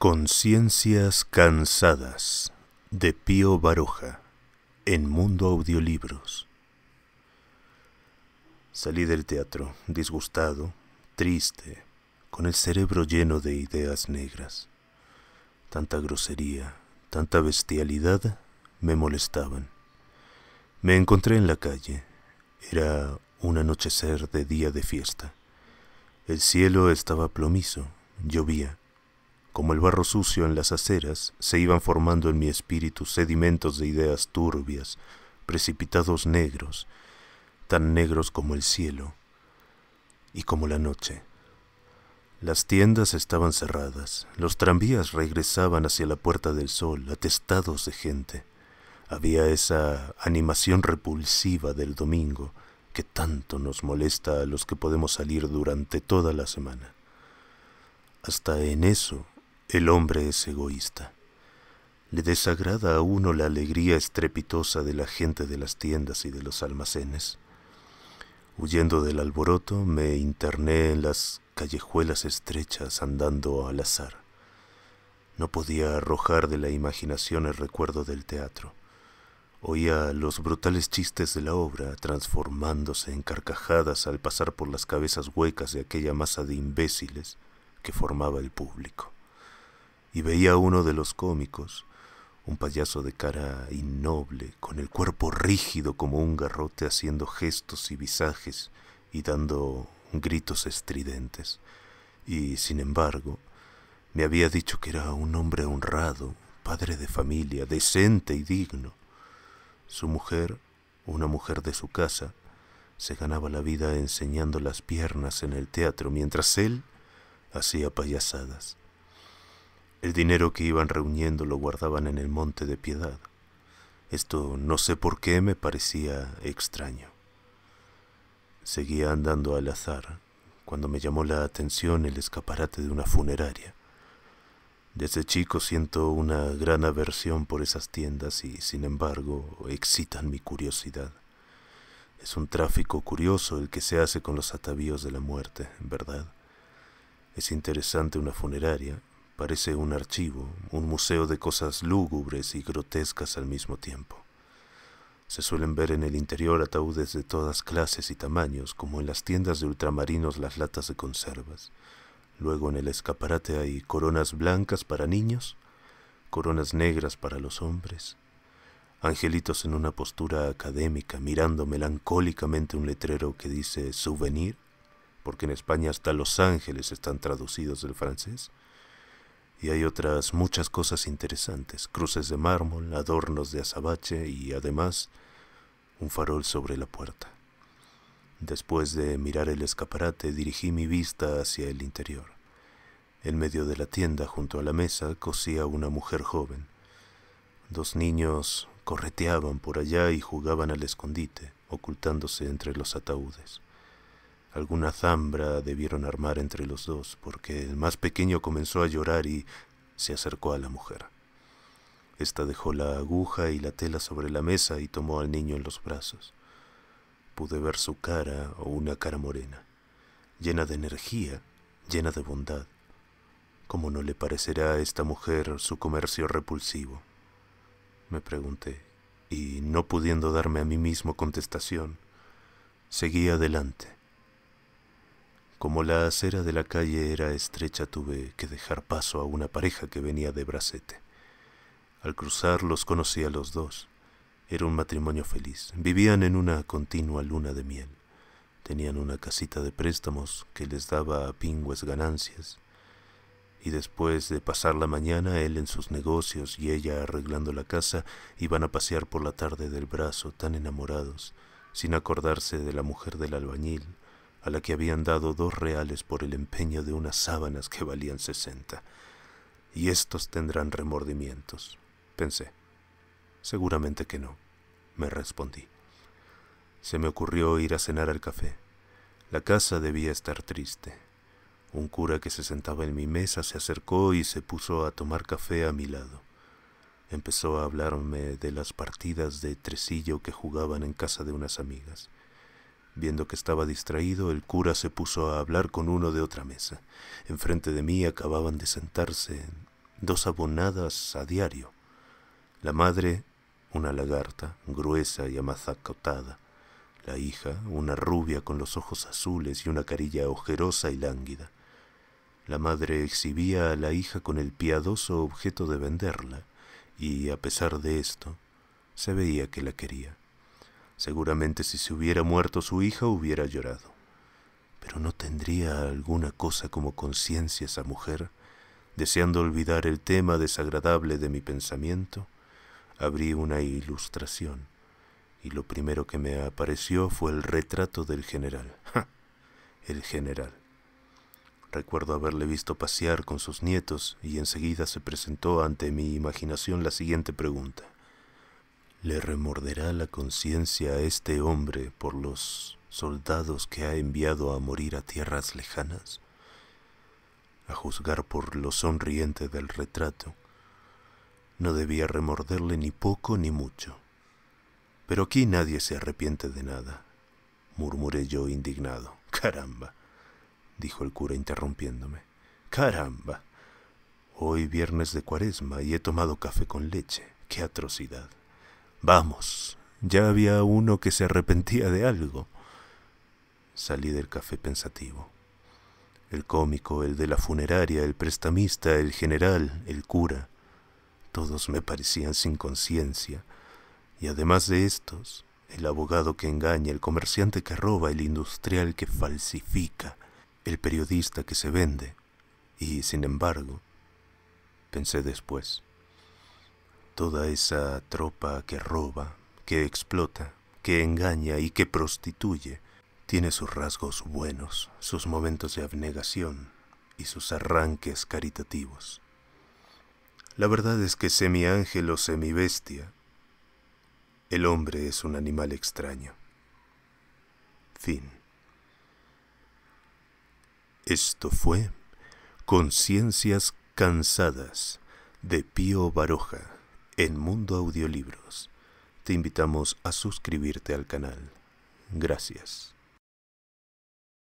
Conciencias cansadas de Pío Baroja en Mundo Audiolibros. Salí del teatro disgustado, triste, con el cerebro lleno de ideas negras. Tanta grosería, tanta bestialidad me molestaban. Me encontré en la calle. Era un anochecer de día de fiesta. El cielo estaba plomizo, llovía como el barro sucio en las aceras, se iban formando en mi espíritu sedimentos de ideas turbias, precipitados negros, tan negros como el cielo y como la noche. Las tiendas estaban cerradas, los tranvías regresaban hacia la Puerta del Sol, atestados de gente. Había esa animación repulsiva del domingo que tanto nos molesta a los que podemos salir durante toda la semana. Hasta en eso el hombre es egoísta. Le desagrada a uno la alegría estrepitosa de la gente de las tiendas y de los almacenes. Huyendo del alboroto, me interné en las callejuelas estrechas andando al azar. No podía arrojar de la imaginación el recuerdo del teatro. Oía los brutales chistes de la obra transformándose en carcajadas al pasar por las cabezas huecas de aquella masa de imbéciles que formaba el público y veía uno de los cómicos, un payaso de cara innoble, con el cuerpo rígido como un garrote haciendo gestos y visajes y dando gritos estridentes. Y, sin embargo, me había dicho que era un hombre honrado, padre de familia, decente y digno. Su mujer, una mujer de su casa, se ganaba la vida enseñando las piernas en el teatro mientras él hacía payasadas. El dinero que iban reuniendo lo guardaban en el monte de piedad. Esto no sé por qué me parecía extraño. Seguía andando al azar cuando me llamó la atención el escaparate de una funeraria. Desde chico siento una gran aversión por esas tiendas y sin embargo excitan mi curiosidad. Es un tráfico curioso el que se hace con los atavíos de la muerte, ¿verdad? Es interesante una funeraria, Parece un archivo, un museo de cosas lúgubres y grotescas al mismo tiempo. Se suelen ver en el interior ataúdes de todas clases y tamaños, como en las tiendas de ultramarinos las latas de conservas. Luego en el escaparate hay coronas blancas para niños, coronas negras para los hombres, angelitos en una postura académica mirando melancólicamente un letrero que dice souvenir, porque en España hasta los ángeles están traducidos del francés, y hay otras muchas cosas interesantes, cruces de mármol, adornos de azabache y además un farol sobre la puerta. Después de mirar el escaparate dirigí mi vista hacia el interior. En medio de la tienda, junto a la mesa, cosía una mujer joven. Dos niños correteaban por allá y jugaban al escondite, ocultándose entre los ataúdes. Alguna zambra debieron armar entre los dos, porque el más pequeño comenzó a llorar y se acercó a la mujer. Esta dejó la aguja y la tela sobre la mesa y tomó al niño en los brazos. Pude ver su cara o una cara morena, llena de energía, llena de bondad. ¿Cómo no le parecerá a esta mujer su comercio repulsivo? Me pregunté, y no pudiendo darme a mí mismo contestación, seguí adelante como la acera de la calle era estrecha tuve que dejar paso a una pareja que venía de Bracete. Al cruzar los conocí a los dos. Era un matrimonio feliz. Vivían en una continua luna de miel. Tenían una casita de préstamos que les daba pingües ganancias. Y después de pasar la mañana, él en sus negocios y ella arreglando la casa, iban a pasear por la tarde del brazo, tan enamorados, sin acordarse de la mujer del albañil, a la que habían dado dos reales por el empeño de unas sábanas que valían sesenta. Y estos tendrán remordimientos, pensé. Seguramente que no, me respondí. Se me ocurrió ir a cenar al café. La casa debía estar triste. Un cura que se sentaba en mi mesa se acercó y se puso a tomar café a mi lado. Empezó a hablarme de las partidas de tresillo que jugaban en casa de unas amigas. Viendo que estaba distraído, el cura se puso a hablar con uno de otra mesa. Enfrente de mí acababan de sentarse dos abonadas a diario. La madre, una lagarta, gruesa y amazacotada. La hija, una rubia con los ojos azules y una carilla ojerosa y lánguida. La madre exhibía a la hija con el piadoso objeto de venderla, y a pesar de esto, se veía que la quería. Seguramente si se hubiera muerto su hija hubiera llorado. Pero no tendría alguna cosa como conciencia esa mujer. Deseando olvidar el tema desagradable de mi pensamiento, abrí una ilustración y lo primero que me apareció fue el retrato del general. El general. Recuerdo haberle visto pasear con sus nietos y enseguida se presentó ante mi imaginación la siguiente pregunta. Le remorderá la conciencia a este hombre por los soldados que ha enviado a morir a tierras lejanas, a juzgar por lo sonriente del retrato. No debía remorderle ni poco ni mucho. Pero aquí nadie se arrepiente de nada, murmuré yo indignado. Caramba, dijo el cura interrumpiéndome. Caramba. Hoy viernes de cuaresma y he tomado café con leche. ¡Qué atrocidad! Vamos, ya había uno que se arrepentía de algo. Salí del café pensativo. El cómico, el de la funeraria, el prestamista, el general, el cura, todos me parecían sin conciencia. Y además de estos, el abogado que engaña, el comerciante que roba, el industrial que falsifica, el periodista que se vende. Y, sin embargo, pensé después, toda esa tropa que roba, que explota, que engaña y que prostituye, tiene sus rasgos buenos, sus momentos de abnegación y sus arranques caritativos. La verdad es que semi ángel o semi bestia, el hombre es un animal extraño. Fin. Esto fue Conciencias Cansadas de Pío Baroja. En Mundo Audiolibros te invitamos a suscribirte al canal. Gracias.